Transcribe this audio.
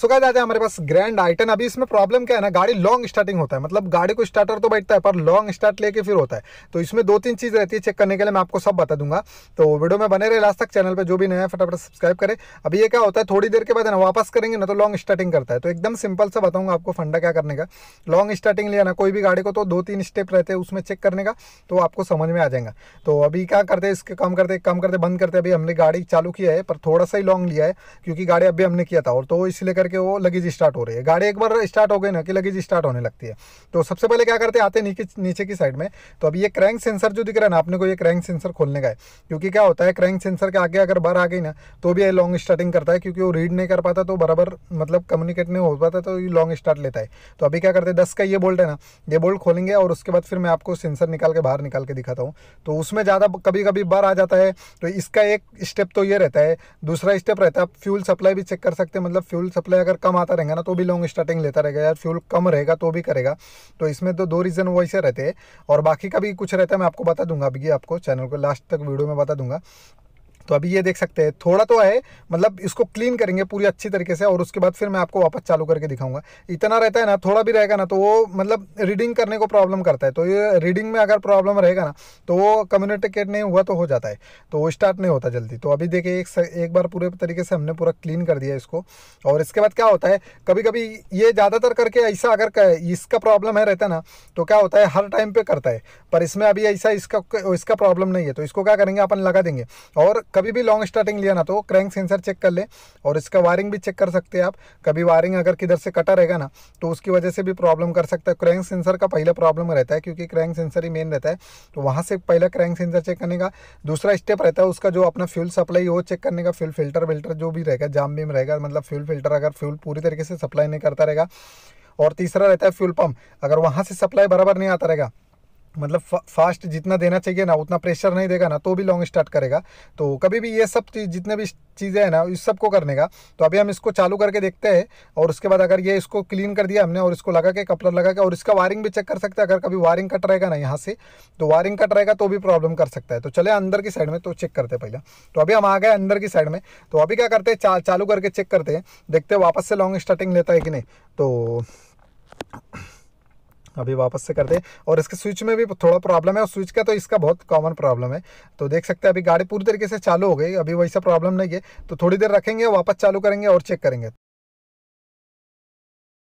सो कह जाते हैं हमारे पास ग्रैंड आइटन अभी इसमें प्रॉब्लम क्या है ना गाड़ी लॉन्ग स्टार्टिंग होता है मतलब गाड़ी को स्टार्टर तो बैठता है पर लॉन्ग स्टार्ट लेके फिर होता है तो इसमें दो तीन चीज़ रहती है चेक करने के लिए मैं आपको सब बता दूंगा तो वीडियो में बने रहे लास्ट तक चैनल पर जो भी नया है फटाफट सब्सक्राइब करें अभी ये क्या होता है थोड़ी देर के बाद ना वापस करेंगे ना तो लॉन्ग स्टार्टिंग करता है तो एकदम सिंपल से बताऊंगा आपको फंडा क्या करने का लॉन्ग स्टार्टिंग लिया ना कोई भी गाड़ी को तो दो तीन स्टेप रहते हैं उसमें चेक करने का तो आपको समझ में आ जाएगा तो अभी क्या करते हैं इसके काम करते काम करते बंद करते अभी हमने गाड़ी चालू किया है पर थोड़ा सा ही लॉन्ग लिया है क्योंकि गाड़ी अभी हमने किया था और तो इसलिए करके वो लगेज स्टार्ट हो रही है गाड़ी एक बार स्टार्ट हो गई ना कि लगेज स्टार्ट होने लगती है तो सबसे पहले क्या करते हैं आते नीचे नीचे की साइड में तो अभी ये क्रैंक सेंसर जो दिख रहा है ना आपने को ये क्रैंक सेंसर खोलने का है क्योंकि क्या होता है क्रैंक सेंसर के आगे अगर बार आ गई ना तो भी ये लॉन्ग स्टार्टिंग करता है क्योंकि वो रीड नहीं कर पाता तो बराबर मतलब कम्युनिकेट नहीं हो पाता तो ये लॉन्ग स्टार्ट लेता है तो अभी क्या करते हैं दस का ये बोल्ट है ना ये बोल्ट खोलेंगे और उसके बाद फिर मैं आपको सेंसर निकाल के बाहर निकाल के दिखाता हूँ तो उसमें ज़्यादा कभी कभी बार आ जाता है तो इसका एक स्टेप तो ये रहता है दूसरा स्टेप रहता है फ्यूल सप्लाई भी चेक कर सकते हैं मतलब फ्यूल सप्लाई में अगर कम आता रहेगा ना तो भी लॉन्ग स्टार्टिंग लेता रहेगा यार फ्यूल कम रहेगा तो भी करेगा तो इसमें तो दो रीज़न वैसे रहते हैं और बाकी का भी कुछ रहता है मैं आपको बता दूंगा अभी आपको चैनल को लास्ट तक वीडियो में बता दूंगा तो अभी ये देख सकते हैं थोड़ा तो है मतलब इसको क्लीन करेंगे पूरी अच्छी तरीके से और उसके बाद फिर मैं आपको वापस चालू करके दिखाऊंगा इतना रहता है ना थोड़ा भी रहेगा ना तो वो मतलब रीडिंग करने को प्रॉब्लम करता है तो ये रीडिंग में अगर प्रॉब्लम रहेगा ना तो वो कम्युनिकेट नहीं हुआ तो हो जाता है तो वो स्टार्ट नहीं होता जल्दी तो अभी देखिए एक, एक बार पूरे तरीके से हमने पूरा क्लीन कर दिया इसको और इसके बाद क्या होता है कभी कभी ये ज़्यादातर करके ऐसा अगर इसका प्रॉब्लम है रहता ना तो क्या होता है हर टाइम पर करता है पर इसमें अभी ऐसा इसका इसका प्रॉब्लम नहीं है तो इसको क्या करेंगे अपन लगा देंगे और कभी भी लॉन्ग स्टार्टिंग लिया ना तो क्रैंक सेंसर चेक कर ले और इसका वायरिंग भी चेक कर सकते हैं आप कभी वायरिंग अगर किधर से कटा रहेगा ना तो उसकी वजह से भी प्रॉब्लम कर सकता है क्रैंक सेंसर का पहला प्रॉब्लम रहता है क्योंकि क्रैंक सेंसर ही मेन रहता है तो वहाँ से पहला क्रैंक सेंसर चेक करने का दूसरा स्टेप रहता है उसका जो अपना फ्यूल सप्लाई वो चेक करने का फ्यूल फिल्टर विल्टर जो भी रहेगा जाम भी रहेगा मतलब फ्यूल फिल्टर अगर फ्यूल पूरी तरीके से सप्लाई नहीं करता रहेगा और तीसरा रहता है फ्यूल पंप अगर वहाँ से सप्लाई बराबर नहीं आता रहेगा मतलब फास्ट जितना देना चाहिए ना उतना प्रेशर नहीं देगा ना तो भी लॉन्ग स्टार्ट करेगा तो कभी भी ये सब चीज़ जितने भी चीज़ें हैं ना इस सब को करने का तो अभी हम इसको चालू करके देखते हैं और उसके बाद अगर ये इसको क्लीन कर दिया हमने और इसको लगा के कपलर लगा के और इसका वायरिंग भी चेक कर सकते हैं अगर कभी वायरिंग कट रहेगा ना यहाँ से तो वायरिंग कट रहेगा तो भी प्रॉब्लम कर सकता है तो चले अंदर की साइड में तो चेक करते पहले तो अभी हम आ गए अंदर की साइड में तो अभी क्या करते हैं चालू करके चेक करते हैं देखते हैं वापस से लॉन्ग स्टार्टिंग लेता है कि नहीं तो अभी वापस से कर दे और इसके स्विच में भी थोड़ा प्रॉब्लम है और स्विच का तो इसका बहुत कॉमन प्रॉब्लम है तो देख सकते हैं अभी गाड़ी पूरी तरीके से चालू हो गई अभी वैसा प्रॉब्लम नहीं है तो थोड़ी देर रखेंगे वापस चालू करेंगे और चेक करेंगे